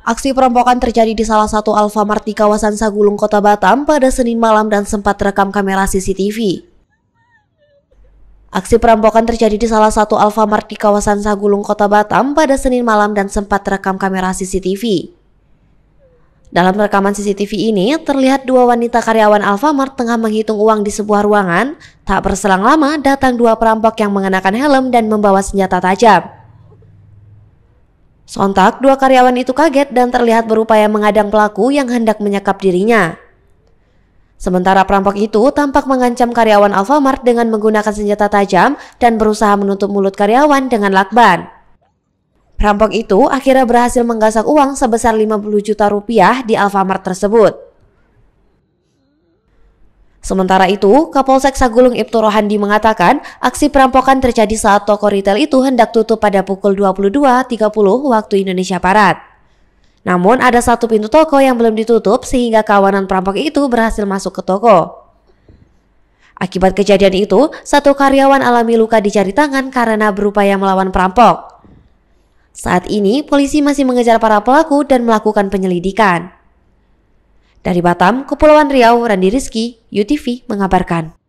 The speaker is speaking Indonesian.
Aksi perampokan terjadi di salah satu Alfamart di kawasan Sagulung, Kota Batam pada Senin malam dan sempat rekam kamera CCTV. Aksi perampokan terjadi di salah satu Alfamart di kawasan Sagulung, Kota Batam pada Senin malam dan sempat rekam kamera CCTV. Dalam rekaman CCTV ini, terlihat dua wanita karyawan Alfamart tengah menghitung uang di sebuah ruangan. Tak berselang lama, datang dua perampok yang mengenakan helm dan membawa senjata tajam. Sontak, dua karyawan itu kaget dan terlihat berupaya mengadang pelaku yang hendak menyekap dirinya. Sementara perampok itu tampak mengancam karyawan Alfamart dengan menggunakan senjata tajam dan berusaha menutup mulut karyawan dengan lakban. Perampok itu akhirnya berhasil menggasak uang sebesar 50 juta rupiah di Alfamart tersebut. Sementara itu, Kapolsek Sagulung Ibtu Rohandi mengatakan aksi perampokan terjadi saat toko retail itu hendak tutup pada pukul 22.30 waktu Indonesia Barat. Namun ada satu pintu toko yang belum ditutup sehingga kawanan perampok itu berhasil masuk ke toko. Akibat kejadian itu, satu karyawan alami luka di jari tangan karena berupaya melawan perampok. Saat ini, polisi masih mengejar para pelaku dan melakukan penyelidikan. Dari Batam, Kepulauan Riau, Randi Rizki, UTV mengabarkan.